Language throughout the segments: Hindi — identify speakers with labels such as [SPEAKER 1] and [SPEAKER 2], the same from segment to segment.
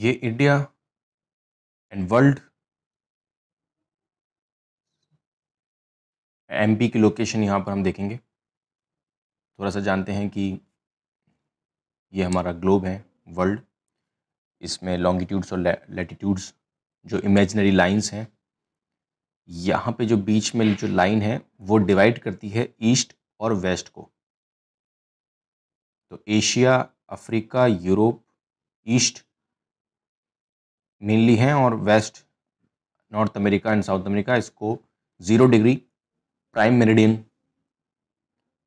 [SPEAKER 1] ये इंडिया एंड वर्ल्ड एमपी की लोकेशन यहाँ पर हम देखेंगे थोड़ा सा जानते हैं कि ये हमारा ग्लोब है वर्ल्ड इसमें लॉन्गिट्यूड्स और लेटीट्यूड्स जो इमेजनरी लाइंस हैं यहाँ पे जो बीच में जो लाइन है वो डिवाइड करती है ईस्ट और वेस्ट को तो Asia Africa Europe east mainly हैं और west North America and South America इसको ज़ीरो डिग्री प्राइम मेरिडियन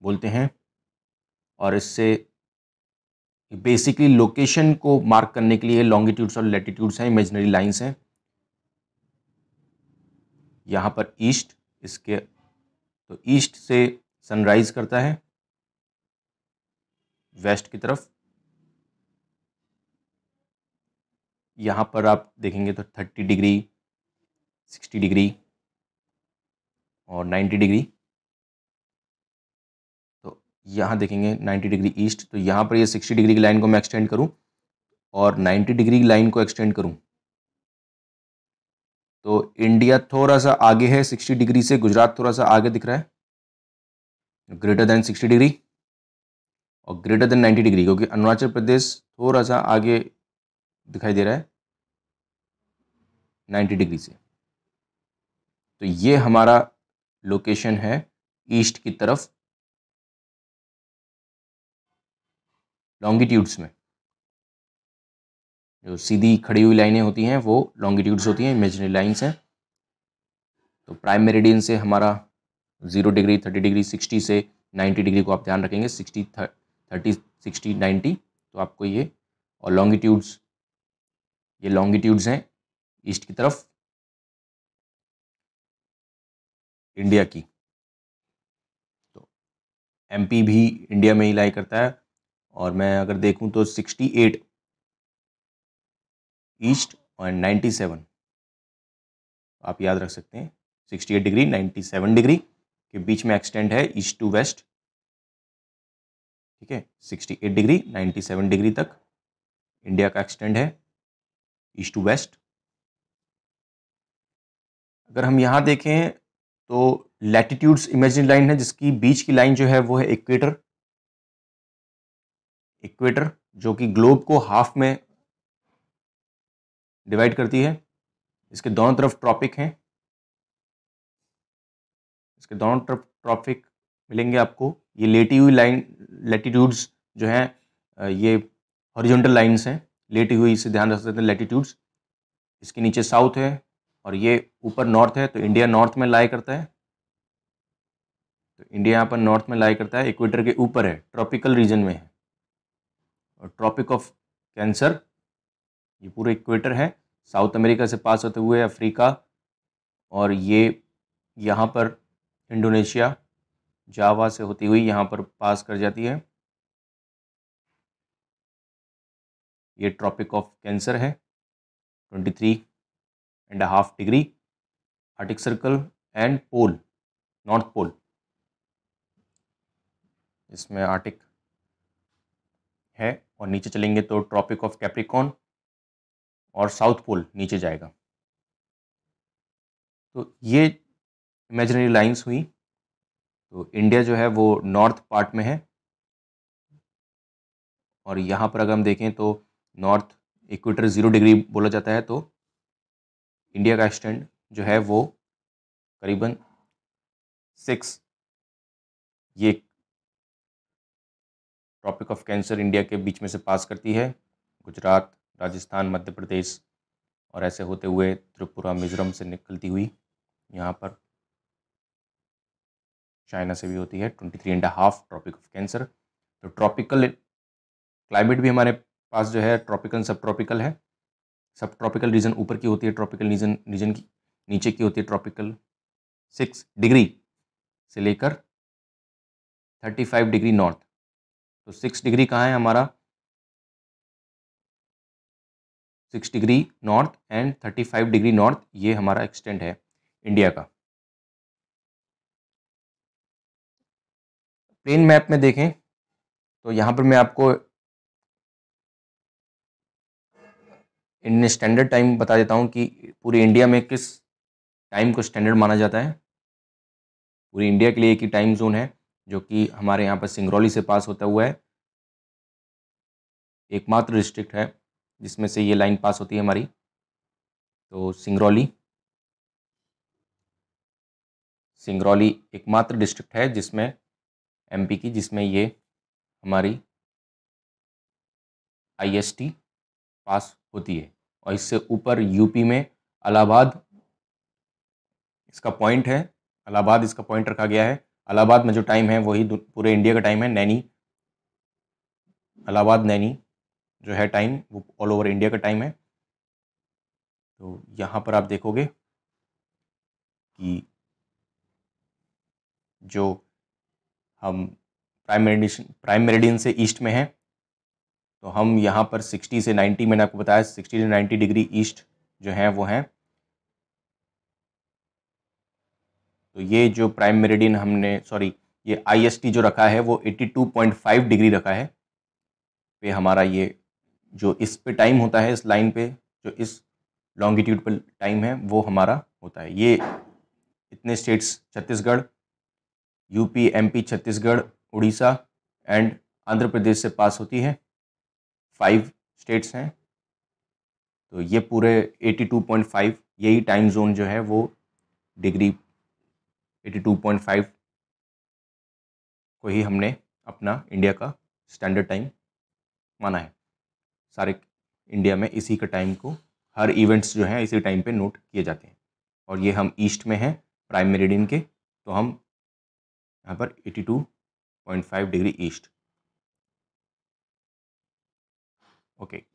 [SPEAKER 1] बोलते हैं और इससे बेसिकली लोकेशन को मार्क करने के लिए लॉन्गिट्यूड्स और लेटिट्यूड्स हैं इमेजनरी लाइंस हैं यहाँ पर ईस्ट इसके तो ईस्ट से सनराइज़ करता है वेस्ट की तरफ यहाँ पर आप देखेंगे तो थर्टी डिग्री सिक्सटी डिग्री और नाइन्टी डिग्री तो यहाँ देखेंगे नाइन्टी डिग्री ईस्ट तो यहाँ पर ये सिक्सटी डिग्री की लाइन को मैं एक्सटेंड करूँ और नाइन्टी डिग्री की लाइन को एक्सटेंड करूँ तो इंडिया थोड़ा सा आगे है सिक्सटी डिग्री से गुजरात थोड़ा सा आगे दिख रहा है ग्रेटर देन सिक्सटी डिग्री और ग्रेटर देन नाइन्टी डिग्री क्योंकि अरुणाचल प्रदेश थोड़ा सा आगे दिखाई दे रहा है 90 डिग्री से तो ये हमारा लोकेशन है ईस्ट की तरफ लॉन्गिट्यूड्स में जो सीधी खड़ी हुई लाइनें होती हैं वो लॉन्गिट्यूड्स होती हैं इमेजनरी लाइंस हैं तो प्राइम मेरिडियन से हमारा zero degree thirty degree sixty से नाइन्टी डिग्री को आप ध्यान रखेंगे सिक्सटी थर्टी सिक्सटी नाइन्टी तो आपको ये और लॉन्गिट्यूड्स ये लॉन्गिट्यूड्स हैं ईस्ट की तरफ इंडिया की तो एमपी भी इंडिया में ही लाई करता है और मैं अगर देखूं तो 68 ईस्ट और 97 आप याद रख सकते हैं 68 डिग्री 97 डिग्री के बीच में एक्सटेंड है ईस्ट टू वेस्ट ठीक है 68 डिग्री 97 डिग्री तक इंडिया का एक्सटेंड है ईस्ट टू वेस्ट अगर हम यहाँ देखें तो लैटिट्यूड्स इमेजिन लाइन है जिसकी बीच की लाइन जो है वो है इक्वेटर इक्वेटर जो कि ग्लोब को हाफ में डिवाइड करती है इसके दोनों तरफ ट्रॉपिक हैं इसके दोनों तरफ ट्रॉपिक मिलेंगे आपको ये लेटी हुई लाइन लेटीट्यूड्स जो हैं ये हॉरिजॉन्टल लाइंस हैं लेटी हुई इसे ध्यान रख सकते हैं लेटीट्यूड्स इसके नीचे साउथ है और ये ऊपर नॉर्थ है तो इंडिया नॉर्थ में लाई करता है तो इंडिया यहाँ पर नॉर्थ में लाई करता है इक्वेटर के ऊपर है ट्रॉपिकल रीजन में है और ट्रॉपिक ऑफ कैंसर ये पूरे इक्वेटर है साउथ अमेरिका से पास होते हुए अफ्रीका और ये यहाँ पर इंडोनेशिया जावा से होती हुई यहाँ पर पास कर जाती है ये ट्रॉपिक ऑफ कैंसर है twenty three and a half degree, Arctic Circle and pole, North Pole. इसमें आर्टिक है और नीचे चलेंगे तो ट्रॉपिक ऑफ कैप्रिकॉन और साउथ पोल नीचे जाएगा तो ये इमेजनरी लाइंस हुई तो इंडिया जो है वो नॉर्थ पार्ट में है और यहाँ पर अगर हम देखें तो नॉर्थ इक्वेटर ज़ीरो डिग्री बोला जाता है तो इंडिया का स्टैंड जो है वो करीबन सिक्स ये ट्रॉपिक ऑफ कैंसर इंडिया के बीच में से पास करती है गुजरात राजस्थान मध्य प्रदेश और ऐसे होते हुए त्रिपुरा मिजोरम से निकलती हुई यहाँ पर चाइना से भी होती है twenty three and half Tropic of Cancer तो ट्रॉपिकल क्लाइमेट भी हमारे पास जो है ट्रॉपिकल सब ट्रॉपिकल है सब ट्रॉपिकल रीजन ऊपर की होती है ट्रॉपिकल रीजन रीजन की नीचे की होती है ट्रॉपिकल सिक्स डिग्री से लेकर थर्टी फाइव डिग्री नॉर्थ तो सिक्स डिग्री कहाँ है हमारा six degree north and thirty five degree north ये हमारा एक्सटेंड है इंडिया का प्लेन मैप में देखें तो यहाँ पर मैं आपको इन स्टैंडर्ड टाइम बता देता हूँ कि पूरे इंडिया में किस टाइम को स्टैंडर्ड माना जाता है पूरे इंडिया के लिए एक ही टाइम जोन है जो कि हमारे यहाँ पर सिंगरौली से पास होता हुआ है एकमात्र डिस्ट्रिक्ट है जिसमें से ये लाइन पास होती है हमारी तो सिंगरौली सिंगरौली एकमात्र डिस्ट्रिक्ट है जिसमें एमपी की जिसमें ये हमारी आईएसटी पास होती है और इससे ऊपर यूपी में अलाहाबाद इसका पॉइंट है अलाहाबाद इसका पॉइंट रखा गया है अलाहाबाद में जो टाइम है वही पूरे इंडिया का टाइम है नैनी अलाहाबाद नैनी जो है टाइम वो ऑल ओवर इंडिया का टाइम है तो यहाँ पर आप देखोगे कि जो हम प्राइम मेरिडियन प्राइम मेरिडियन से ईस्ट में है तो हम यहाँ पर 60 से 90 मैंने आपको बताया 60 से 90 डिग्री ईस्ट जो है वो हैं तो ये जो प्राइम मेरेडियन हमने सॉरी ये आईएसटी जो रखा है वो 82.5 डिग्री रखा है पे हमारा ये जो इस पे टाइम होता है इस लाइन पे जो इस लॉन्गिट्यूड पर टाइम है वो हमारा होता है ये इतने states Chhattisgarh UP MP Chhattisgarh Orissa and Andhra Pradesh से पास होती है फाइव स्टेट्स हैं तो ये पूरे 82.5 यही टाइम जोन जो है वो डिग्री 82.5 को ही हमने अपना इंडिया का स्टैंडर्ड टाइम माना है सारे इंडिया में इसी के टाइम को हर इवेंट्स जो हैं इसी टाइम पे नोट किए जाते हैं और ये हम ईस्ट में हैं प्राइम मेरिडियन के तो हम यहाँ पर 82.5 डिग्री ईस्ट Oke. Okay.